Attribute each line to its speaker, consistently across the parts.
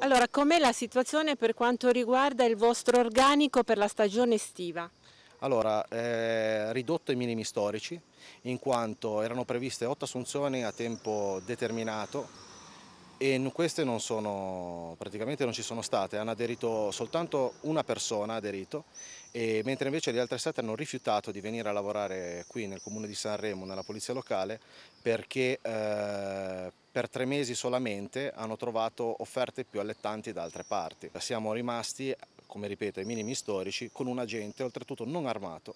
Speaker 1: Allora, com'è la situazione per quanto riguarda il vostro organico per la stagione estiva?
Speaker 2: Allora, eh, ridotto ai minimi storici, in quanto erano previste 8 assunzioni a tempo determinato e queste non sono, praticamente non ci sono state, hanno aderito soltanto una persona ha aderito, mentre invece le altre sette hanno rifiutato di venire a lavorare qui nel comune di Sanremo, nella polizia locale, perché eh, per tre mesi solamente hanno trovato offerte più allettanti da altre parti. Siamo rimasti, come ripeto, ai minimi storici, con un agente oltretutto non armato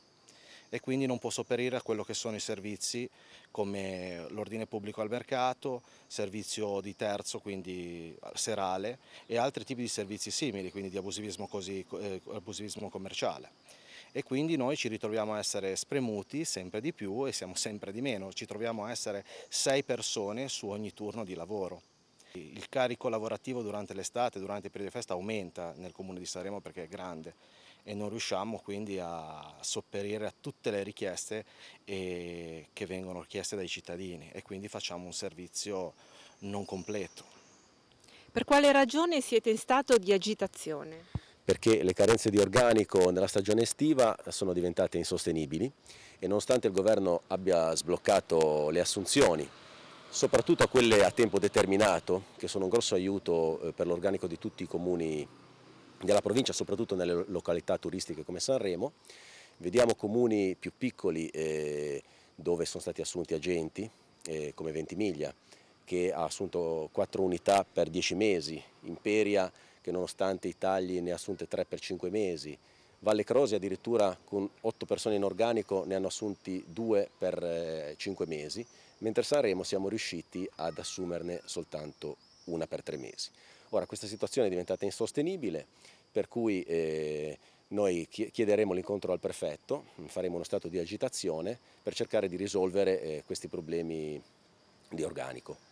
Speaker 2: e quindi non può sopperire a quello che sono i servizi come l'ordine pubblico al mercato, servizio di terzo, quindi eh, serale e altri tipi di servizi simili, quindi di abusivismo, così, eh, abusivismo commerciale. E quindi noi ci ritroviamo a essere spremuti sempre di più e siamo sempre di meno, ci troviamo a essere sei persone su ogni turno di lavoro. Il carico lavorativo durante l'estate, durante il periodo di festa aumenta nel comune di Sanremo perché è grande e non riusciamo quindi a sopperire a tutte le richieste eh, che vengono chieste dai cittadini e quindi facciamo un servizio non completo.
Speaker 1: Per quale ragione siete in stato di agitazione?
Speaker 3: Perché le carenze di organico nella stagione estiva sono diventate insostenibili e nonostante il governo abbia sbloccato le assunzioni soprattutto a quelle a tempo determinato, che sono un grosso aiuto eh, per l'organico di tutti i comuni della provincia, soprattutto nelle località turistiche come Sanremo. Vediamo comuni più piccoli eh, dove sono stati assunti agenti, eh, come Ventimiglia, che ha assunto 4 unità per 10 mesi, Imperia che nonostante i tagli ne ha assunte 3 per 5 mesi, Valle Crosi addirittura con 8 persone in organico ne hanno assunti 2 per eh, 5 mesi, mentre Sanremo siamo riusciti ad assumerne soltanto una per 3 mesi. Ora questa situazione è diventata insostenibile per cui eh, noi chiederemo l'incontro al prefetto, faremo uno stato di agitazione per cercare di risolvere eh, questi problemi di organico.